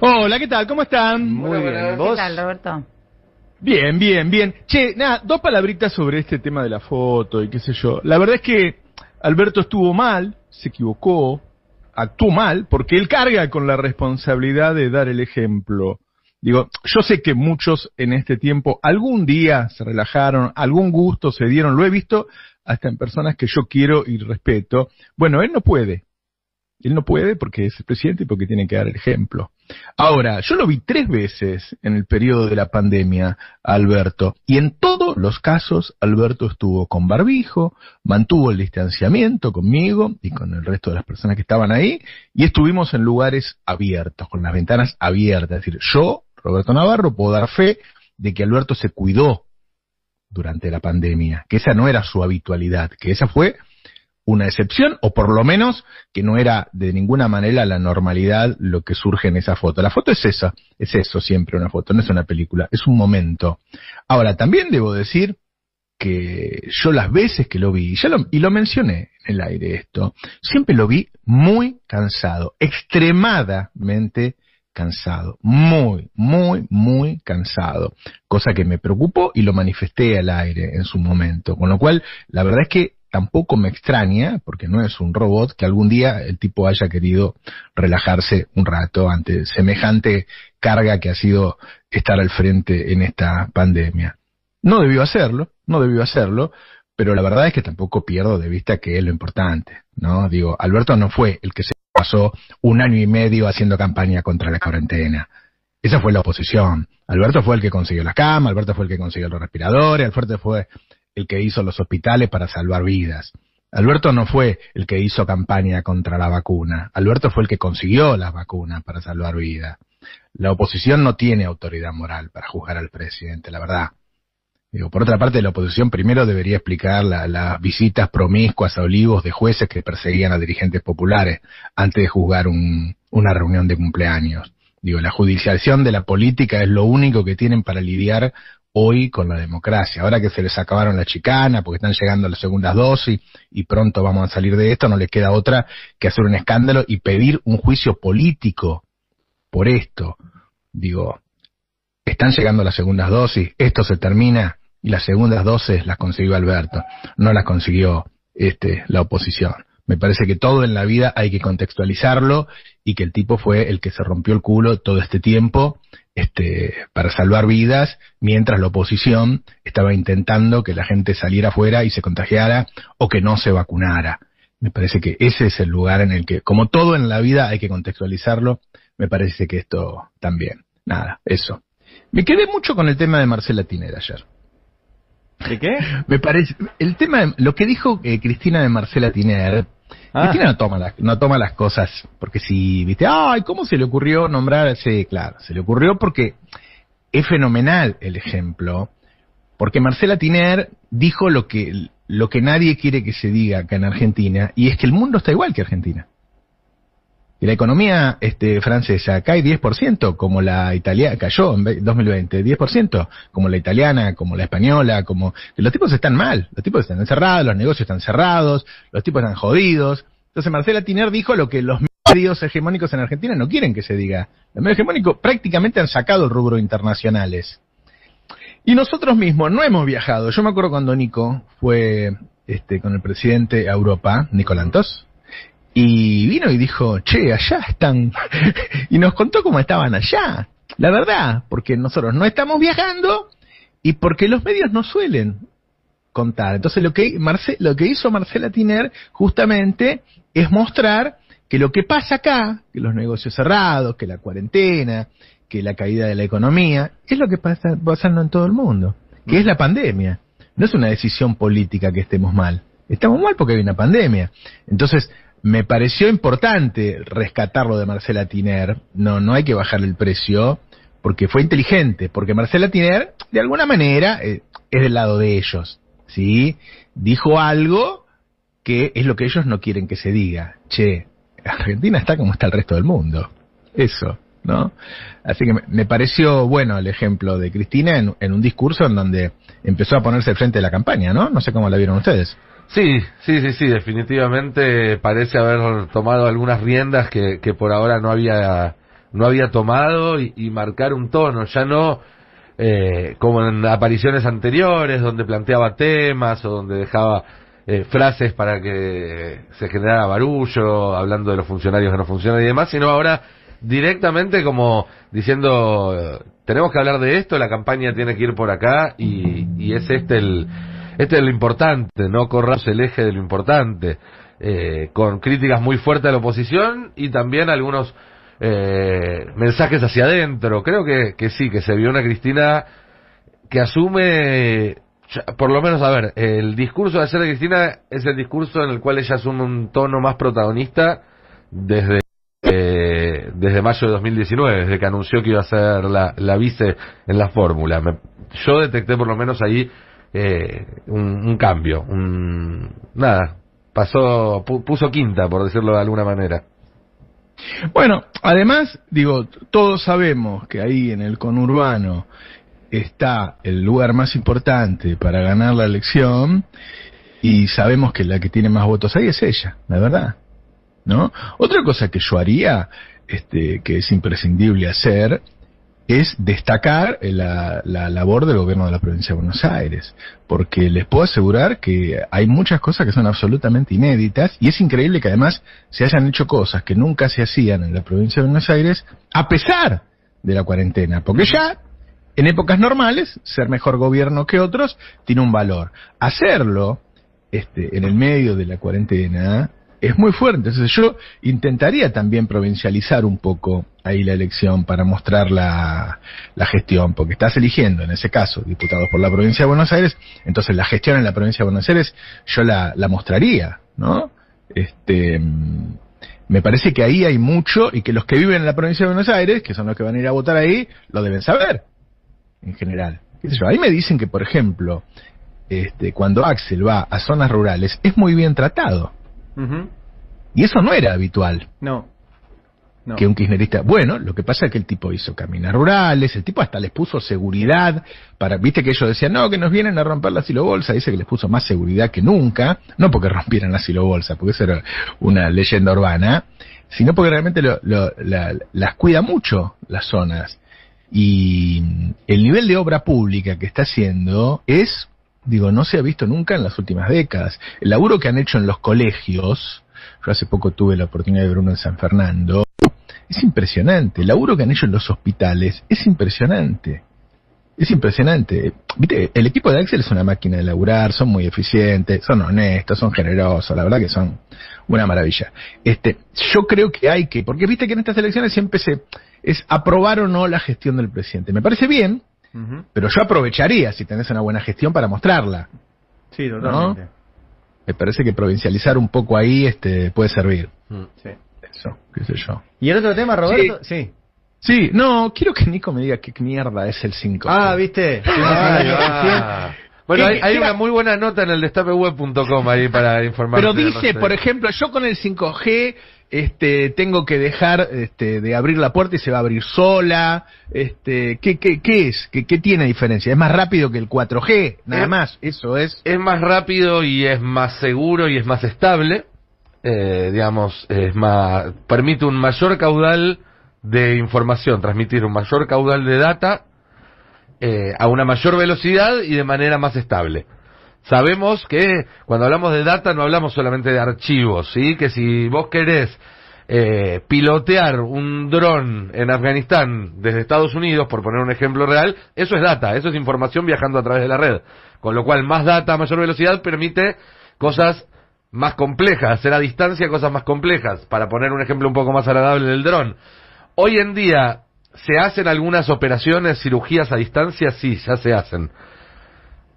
Hola, ¿qué tal? ¿Cómo están? Muy bien. ¿Vos? ¿Qué tal, Roberto? Bien, bien, bien. Che, nada, dos palabritas sobre este tema de la foto y qué sé yo. La verdad es que Alberto estuvo mal, se equivocó, actuó mal, porque él carga con la responsabilidad de dar el ejemplo. Digo, yo sé que muchos en este tiempo algún día se relajaron, algún gusto se dieron, lo he visto hasta en personas que yo quiero y respeto. Bueno, él no puede, él no puede porque es el presidente y porque tiene que dar el ejemplo. Ahora, yo lo vi tres veces en el periodo de la pandemia, Alberto, y en todos los casos Alberto estuvo con barbijo, mantuvo el distanciamiento conmigo y con el resto de las personas que estaban ahí, y estuvimos en lugares abiertos, con las ventanas abiertas. Es decir, yo, Roberto Navarro, puedo dar fe de que Alberto se cuidó durante la pandemia, que esa no era su habitualidad, que esa fue una excepción, o por lo menos que no era de ninguna manera la normalidad lo que surge en esa foto. La foto es esa, es eso siempre una foto, no es una película, es un momento. Ahora, también debo decir que yo las veces que lo vi, ya y lo mencioné en el aire esto, siempre lo vi muy cansado, extremadamente cansado, muy, muy, muy cansado, cosa que me preocupó y lo manifesté al aire en su momento, con lo cual la verdad es que tampoco me extraña, porque no es un robot, que algún día el tipo haya querido relajarse un rato ante semejante carga que ha sido estar al frente en esta pandemia. No debió hacerlo, no debió hacerlo, pero la verdad es que tampoco pierdo de vista que es lo importante, ¿no? Digo, Alberto no fue el que se pasó un año y medio haciendo campaña contra la cuarentena. Esa fue la oposición. Alberto fue el que consiguió la cama, Alberto fue el que consiguió los respiradores, Alberto fue el que hizo los hospitales para salvar vidas. Alberto no fue el que hizo campaña contra la vacuna. Alberto fue el que consiguió las vacunas para salvar vidas. La oposición no tiene autoridad moral para juzgar al presidente, la verdad. Digo, por otra parte, la oposición primero debería explicar las visitas promiscuas a olivos de jueces que perseguían a dirigentes populares antes de juzgar una reunión de cumpleaños. Digo, la judicialización de la política es lo único que tienen para lidiar hoy con la democracia. Ahora que se les acabaron la chicana, porque están llegando las segundas dosis y pronto vamos a salir de esto, no les queda otra que hacer un escándalo y pedir un juicio político por esto. Digo, están llegando las segundas dosis, esto se termina y las segundas dosis las consiguió Alberto, no las consiguió este, la oposición. Me parece que todo en la vida hay que contextualizarlo y que el tipo fue el que se rompió el culo todo este tiempo este, para salvar vidas, mientras la oposición estaba intentando que la gente saliera afuera y se contagiara o que no se vacunara. Me parece que ese es el lugar en el que, como todo en la vida, hay que contextualizarlo. Me parece que esto también. Nada, eso. Me quedé mucho con el tema de Marcela Tiner ayer. ¿De qué? Me parece. El tema, lo que dijo eh, Cristina de Marcela Tiner Ah. no toma, las, no toma las cosas porque si, viste, ay, ¿cómo se le ocurrió nombrar ese? Claro, se le ocurrió porque es fenomenal el ejemplo, porque Marcela Tiner dijo lo que, lo que nadie quiere que se diga acá en Argentina, y es que el mundo está igual que Argentina. Y la economía este, francesa cae 10%, como la italiana, cayó en 2020, 10%, como la italiana, como la española, como... Los tipos están mal, los tipos están encerrados, los negocios están cerrados, los tipos están jodidos. Entonces Marcela Tiner dijo lo que los medios hegemónicos en Argentina no quieren que se diga. Los medios hegemónicos prácticamente han sacado el rubro internacionales. Y nosotros mismos no hemos viajado. Yo me acuerdo cuando Nico fue este, con el presidente a Europa, Nicolantos, y vino y dijo, che, allá están, y nos contó cómo estaban allá. La verdad, porque nosotros no estamos viajando y porque los medios no suelen contar. Entonces lo que, Marce, lo que hizo Marcela Tiner justamente es mostrar que lo que pasa acá, que los negocios cerrados, que la cuarentena, que la caída de la economía, es lo que pasa pasando en todo el mundo, que es la pandemia. No es una decisión política que estemos mal. Estamos mal porque hay una pandemia. Entonces, me pareció importante rescatarlo de Marcela Tiner. No, no hay que bajar el precio porque fue inteligente, porque Marcela Tiner, de alguna manera, eh, es del lado de ellos, ¿sí? Dijo algo que es lo que ellos no quieren que se diga. Che, Argentina está como está el resto del mundo. Eso, ¿no? Así que me, pareció bueno el ejemplo de Cristina en, un discurso en donde empezó a ponerse frente de la campaña, ¿no? No sé cómo la vieron ustedes. Sí, sí, sí, sí, definitivamente parece haber tomado algunas riendas que, que por ahora no había, no había tomado y, marcar un tono, ya no eh, como en apariciones anteriores donde planteaba temas o donde dejaba eh, frases para que se generara barullo, hablando de los funcionarios que no funcionan y demás, sino ahora directamente como diciendo, tenemos que hablar de esto, la campaña tiene que ir por acá y es este el este es lo importante, no corramos el eje de lo importante, eh, con críticas muy fuertes a la oposición y también algunos eh, mensajes hacia adentro. Creo que, que sí, que se vio una Cristina que asume, por lo menos, a ver, el discurso de hacer de Cristina es el discurso en el cual ella asume un tono más protagonista desde eh, desde mayo de 2019, desde que anunció que iba a ser la, la vice en la fórmula. yo detecté por lo menos ahí eh, un, cambio, un, nada, pasó, puso quinta, por decirlo de alguna manera. Bueno, además, digo, todos sabemos que ahí en el conurbano está el lugar más importante para ganar la elección y sabemos que la que tiene más votos ahí es ella, la verdad. ¿No? Otra cosa que yo haría, este, que es imprescindible hacer, es destacar eh, la, labor del gobierno de la provincia de Buenos Aires, porque les puedo asegurar que hay muchas cosas que son absolutamente inéditas y es increíble que además se hayan hecho cosas que nunca se hacían en la provincia de Buenos Aires a pesar de la cuarentena, porque ya en épocas normales ser mejor gobierno que otros tiene un valor. Hacerlo este, en el medio de la cuarentena es muy fuerte. Entonces yo intentaría también provincializar un poco ahí la elección para mostrar la, gestión, porque estás eligiendo, en ese caso, diputados por la provincia de Buenos Aires, entonces la gestión en la provincia de Buenos Aires yo la, mostraría, ¿no? Este, me parece que ahí hay mucho y que los que viven en la provincia de Buenos Aires, que son los que van a ir a votar ahí, lo deben saber, en general. Ahí me dicen que, por ejemplo, este, cuando Axel va a zonas rurales, es muy bien tratado y eso no era habitual. No. Que un kirchnerista. Bueno, lo que pasa es que el tipo hizo caminas rurales, el tipo hasta les puso seguridad para. Viste que ellos decían, no, que nos vienen a romper la silobolsa. Dice que les puso más seguridad que nunca. No porque rompieran la silobolsa, porque eso era una leyenda urbana, sino porque realmente las cuida mucho las zonas. Y el nivel de obra pública que está haciendo es digo, no se ha visto nunca en las últimas décadas. El laburo que han hecho en los colegios, yo hace poco tuve la oportunidad de ver uno en San Fernando, es impresionante. El laburo que han hecho en los hospitales es impresionante. Es impresionante. el equipo de Axel es una máquina de laburar, son muy eficientes, son honestos, son generosos, la verdad que son una maravilla. Este, yo creo que hay que, porque viste que en estas elecciones siempre se es aprobar o no la gestión del presidente. Me parece bien, pero yo aprovecharía, si tenés una buena gestión, para mostrarla. Sí, totalmente. Me parece que provincializar un poco ahí este, puede servir. Mm. Sí. Eso, qué sé yo. ¿Y el otro tema, Roberto? sí. sí. no, quiero que Nico me diga qué mierda es el 5. Ah, ¿viste? Ah, bueno, hay, una muy buena nota en el destapeweb.com ahí para informar. Pero dice, por ejemplo, yo con el 5G este, tengo que dejar este, de abrir la puerta y se va a abrir sola. Este, ¿qué, es? ¿Qué, tiene diferencia? Es más rápido que el 4G, nada eh, más, eso es. Es más rápido y es más seguro y es más estable. Eh, digamos, es más, permite un mayor caudal de información, transmitir un mayor caudal de data eh, a una mayor velocidad y de manera más estable. Sabemos que cuando hablamos de data no hablamos solamente de archivos, ¿sí? Que si vos querés eh, pilotear un dron en Afganistán desde Estados Unidos, por poner un ejemplo real, eso es data, eso es información viajando a través de la red. Con lo cual, más data, mayor velocidad permite cosas más complejas, hacer a distancia cosas más complejas, para poner un ejemplo un poco más agradable del dron. Hoy en día, ¿se hacen algunas operaciones, cirugías a distancia? Sí, ya se hacen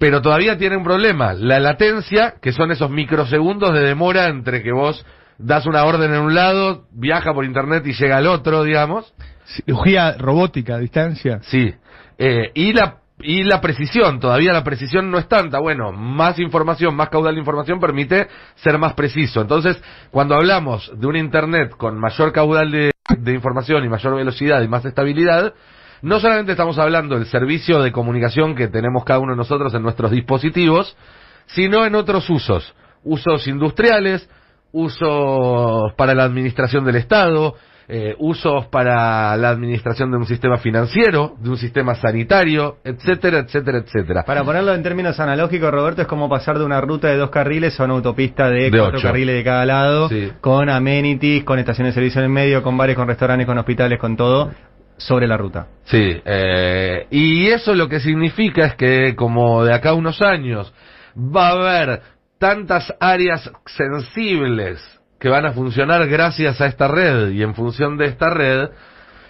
pero todavía tiene un problema, la latencia, que son esos microsegundos de demora entre que vos das una orden en un lado, viaja por internet y llega al otro, digamos. Cirugía robótica distancia. Sí. Eh, y la y la precisión, todavía la precisión no es tanta. Bueno, más información, más caudal de información permite ser más preciso. Entonces, cuando hablamos de un Internet con mayor caudal de, de información y mayor velocidad y más estabilidad, no solamente estamos hablando del servicio de comunicación que tenemos cada uno de nosotros en nuestros dispositivos, sino en otros usos, usos industriales, usos para la administración del Estado, eh, usos para la administración de un sistema financiero, de un sistema sanitario, etcétera, etcétera, etcétera. Para ponerlo en términos analógicos, Roberto, es como pasar de una ruta de dos carriles a una autopista de, cuatro carriles de cada lado, con amenities, con estaciones de servicio en el medio, con bares, con restaurantes, con hospitales, con todo, sobre la ruta. Sí, eh, y eso lo que significa es que como de acá a unos años va a haber tantas áreas sensibles que van a funcionar gracias a esta red y en función de esta red,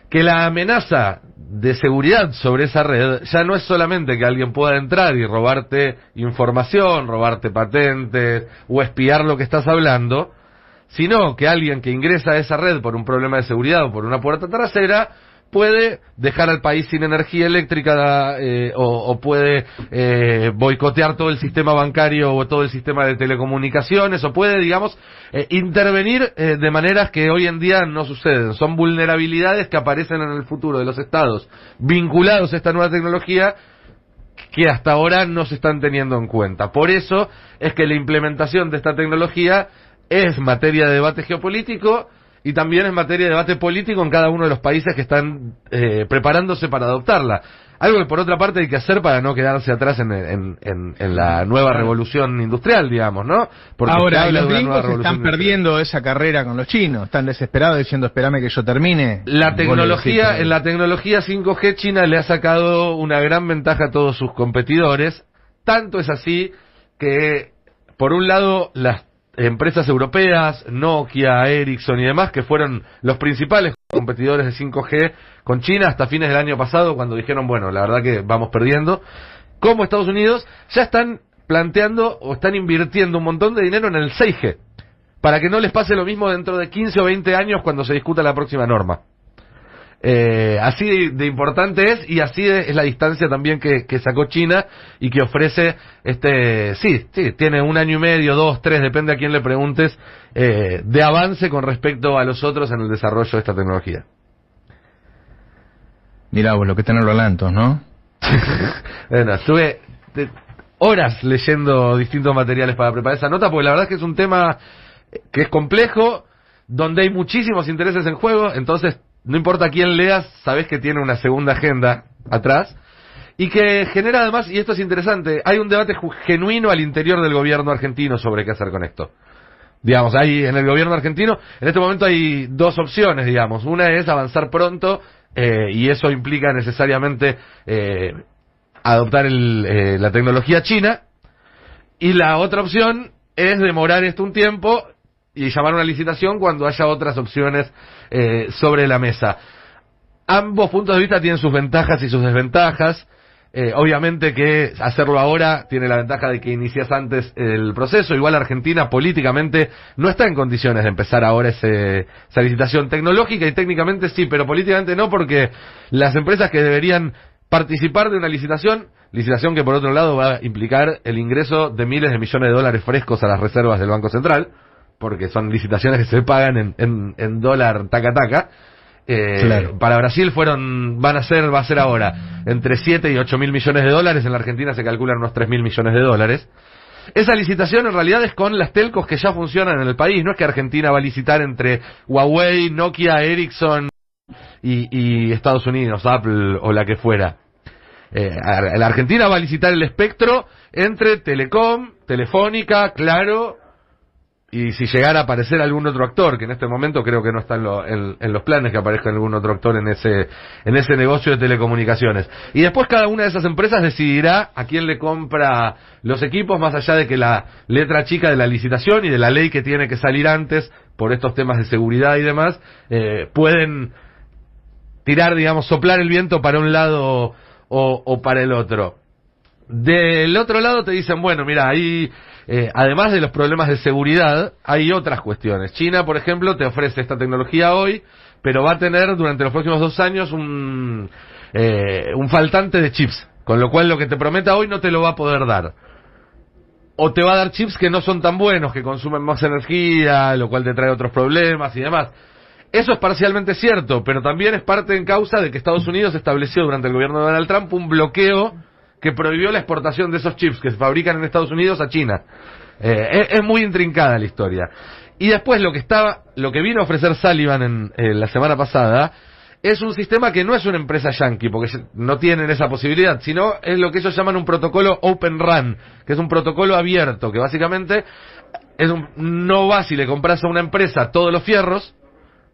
que la amenaza de seguridad sobre esa red ya no es solamente que alguien pueda entrar y robarte información, robarte patentes o espiar lo que estás hablando, sino que alguien que ingresa a esa red por un problema de seguridad o por una puerta trasera puede dejar al país sin energía eléctrica eh, o, puede eh, boicotear todo el sistema bancario o todo el sistema de telecomunicaciones o puede, digamos, eh, intervenir de maneras que hoy en día no suceden. Son vulnerabilidades que aparecen en el futuro de los estados vinculados a esta nueva tecnología que hasta ahora no se están teniendo en cuenta. Por eso es que la implementación de esta tecnología es materia de debate geopolítico y también en materia de debate político en cada uno de los países que están eh, preparándose para adoptarla. Algo que por otra parte hay que hacer para no quedarse atrás en, la nueva revolución industrial, digamos, ¿no? Porque Ahora, los gringos están perdiendo esa carrera con los chinos, están desesperados diciendo espérame que yo termine. La tecnología, en la tecnología 5G China le ha sacado una gran ventaja a todos sus competidores, tanto es así que, por un lado, las empresas europeas, Nokia, Ericsson y demás, que fueron los principales competidores de 5G con China hasta fines del año pasado, cuando dijeron, bueno, la verdad que vamos perdiendo, como Estados Unidos, ya están planteando o están invirtiendo un montón de dinero en el 6G, para que no les pase lo mismo dentro de 15 o 20 años cuando se discuta la próxima norma. Eh, así de, importante es y así es la distancia también que, sacó China y que ofrece, este, sí, sí, tiene un año y medio, dos, tres, depende a quién le preguntes, eh, de avance con respecto a los otros en el desarrollo de esta tecnología. Mirá vos, lo que tenerlo lantos ¿no? bueno, estuve eh, horas leyendo distintos materiales para preparar esa nota, porque la verdad es que es un tema que es complejo, donde hay muchísimos intereses en juego, entonces no importa quién leas, sabes que tiene una segunda agenda atrás. Y que genera además, y esto es interesante, hay un debate genuino al interior del gobierno argentino sobre qué hacer con esto. Digamos, ahí en el gobierno argentino, en este momento hay dos opciones, digamos. Una es avanzar pronto, eh, y eso implica necesariamente eh, adoptar eh, la tecnología china. Y la otra opción es demorar esto un tiempo y llamar una licitación cuando haya otras opciones eh, sobre la mesa. Ambos puntos de vista tienen sus ventajas y sus desventajas. Eh, obviamente que hacerlo ahora tiene la ventaja de que inicias antes el proceso. Igual Argentina políticamente no está en condiciones de empezar ahora esa licitación tecnológica y técnicamente sí, pero políticamente no porque las empresas que deberían participar de una licitación, licitación que por otro lado va a implicar el ingreso de miles de millones de dólares frescos a las reservas del Banco Central, porque son licitaciones que se pagan en, en, en dólar taca taca. Eh, para Brasil fueron, van a ser, va a ser ahora, entre 7 y 8 mil millones de dólares. En la Argentina se calculan unos 3 mil millones de dólares. Esa licitación en realidad es con las telcos que ya funcionan en el país. No es que Argentina va a licitar entre Huawei, Nokia, Ericsson y, Estados Unidos, Apple o la que fuera. Eh, la Argentina va a licitar el espectro entre Telecom, Telefónica, Claro y si llegara a aparecer algún otro actor, que en este momento creo que no está en, los planes que aparezca algún otro actor en ese, en ese negocio de telecomunicaciones. Y después cada una de esas empresas decidirá a quién le compra los equipos, más allá de que la letra chica de la licitación y de la ley que tiene que salir antes por estos temas de seguridad y demás, eh, pueden tirar, digamos, soplar el viento para un lado o, o para el otro. Del otro lado te dicen, bueno, mira, ahí eh, además de los problemas de seguridad, hay otras cuestiones. China, por ejemplo, te ofrece esta tecnología hoy, pero va a tener durante los próximos dos años un, eh, un faltante de chips, con lo cual lo que te prometa hoy no te lo va a poder dar. O te va a dar chips que no son tan buenos, que consumen más energía, lo cual te trae otros problemas y demás. Eso es parcialmente cierto, pero también es parte en causa de que Estados Unidos estableció durante el gobierno de Donald Trump un bloqueo que prohibió la exportación de esos chips que se fabrican en Estados Unidos a China. Eh, es, muy intrincada la historia. Y después lo que estaba, lo que vino a ofrecer Sullivan en, eh, la semana pasada es un sistema que no es una empresa yankee, porque no tienen esa posibilidad, sino es lo que ellos llaman un protocolo Open Run, que es un protocolo abierto, que básicamente es un, no va si le compras a una empresa todos los fierros,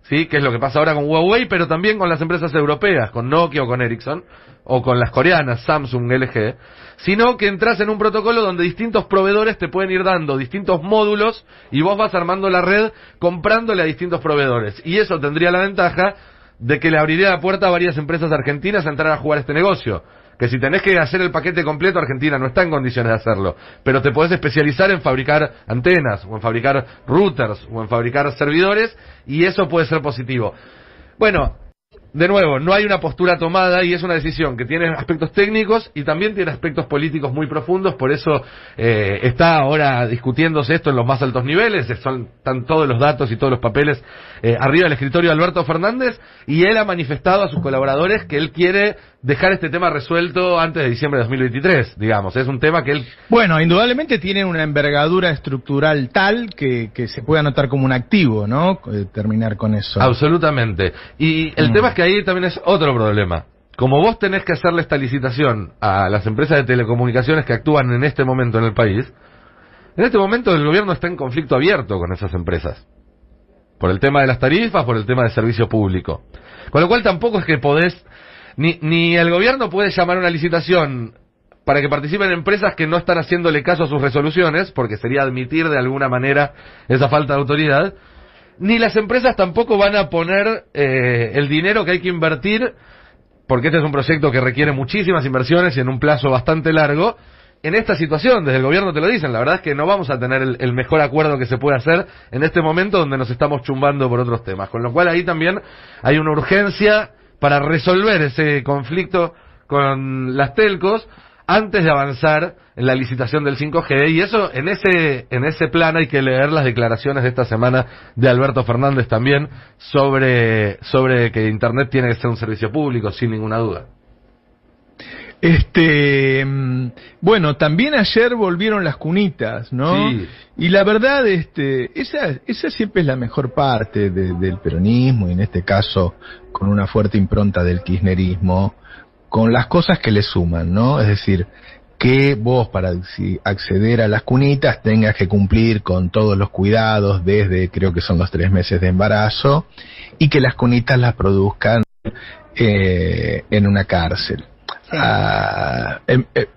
¿sí? Que es lo que pasa ahora con Huawei, pero también con las empresas europeas, con Nokia o con Ericsson, o con las coreanas, Samsung, LG, sino que entras en un protocolo donde distintos proveedores te pueden ir dando distintos módulos y vos vas armando la red comprándole a distintos proveedores. Y eso tendría la ventaja de que le abriría la puerta a varias empresas argentinas a entrar a jugar este negocio que si tenés que hacer el paquete completo, Argentina no está en condiciones de hacerlo. Pero te podés especializar en fabricar antenas, o en fabricar routers, o en fabricar servidores, y eso puede ser positivo. Bueno, de nuevo, no hay una postura tomada y es una decisión que tiene aspectos técnicos y también tiene aspectos políticos muy profundos, por eso eh, está ahora discutiéndose esto en los más altos niveles, son, están todos los datos y todos los papeles eh, arriba del escritorio de Alberto Fernández y él ha manifestado a sus colaboradores que él quiere dejar este tema resuelto antes de diciembre de 2023, digamos. Es un tema que él... Bueno, indudablemente tiene una envergadura estructural tal que, que se puede anotar como un activo, ¿no? Eh, terminar con eso. Absolutamente. Y el mm. tema es que ahí también es otro problema. Como vos tenés que hacerle esta licitación a las empresas de telecomunicaciones que actúan en este momento en el país, en este momento el gobierno está en conflicto abierto con esas empresas. Por el tema de las tarifas, por el tema del servicio público. Con lo cual tampoco es que podés ni, ni el gobierno puede llamar una licitación para que participen empresas que no están haciéndole caso a sus resoluciones, porque sería admitir de alguna manera esa falta de autoridad, ni las empresas tampoco van a poner eh, el dinero que hay que invertir, porque este es un proyecto que requiere muchísimas inversiones y en un plazo bastante largo, en esta situación, desde el gobierno te lo dicen, la verdad es que no vamos a tener el, mejor acuerdo que se puede hacer en este momento donde nos estamos chumbando por otros temas. Con lo cual ahí también hay una urgencia para resolver ese conflicto con las telcos antes de avanzar en la licitación del 5G y eso en ese en ese plan hay que leer las declaraciones de esta semana de Alberto Fernández también sobre sobre que internet tiene que ser un servicio público sin ninguna duda. Este, mm, bueno, también ayer volvieron las cunitas, ¿no? Y la verdad, este, esa, esa siempre es la mejor parte del peronismo, y en este caso con una fuerte impronta del kirchnerismo, con las cosas que le suman, ¿no? Es decir, que vos para acceder a las cunitas tengas que cumplir con todos los cuidados desde creo que son los tres meses de embarazo y que las cunitas las produzcan eh, en una cárcel. Ah, em, eh,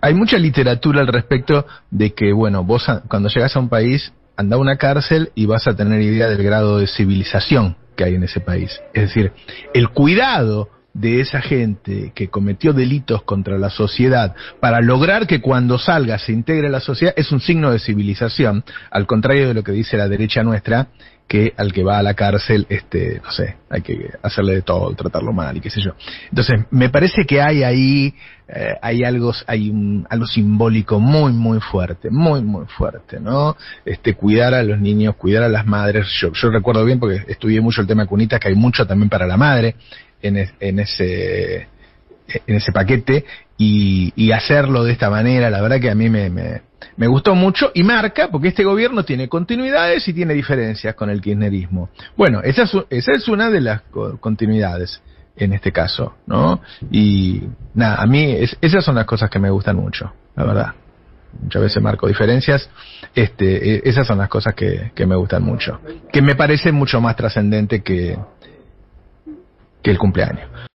hay mucha literatura al respecto de que, bueno, vos cuando llegas a un país, anda a una cárcel y vas a tener idea del grado de civilización que hay en ese país. Es decir, el cuidado de esa gente que cometió delitos contra la sociedad para lograr que cuando salga se integre a la sociedad es un signo de civilización, al contrario de lo que dice la derecha nuestra, que al que va a la cárcel, este, no sé, hay que hacerle de todo, tratarlo mal y qué sé yo. Entonces, me parece que hay ahí, eh, hay algo, hay un, algo simbólico muy, muy fuerte, muy, muy fuerte, ¿no? Este, cuidar a los niños, cuidar a las madres. Yo, yo recuerdo bien porque estudié mucho el tema de cunitas, que hay mucho también para la madre en, ese, en ese paquete y, y, hacerlo de esta manera, la verdad que a mí me, me me gustó mucho y marca porque este gobierno tiene continuidades y tiene diferencias con el kirchnerismo. Bueno, esa es, es una de las continuidades en este caso, ¿no? Y nada, a mí esas son las cosas que me gustan mucho, la verdad. Muchas veces marco diferencias, este, e, esas son las cosas que, que me gustan mucho, que me parece mucho más trascendente que, que el cumpleaños.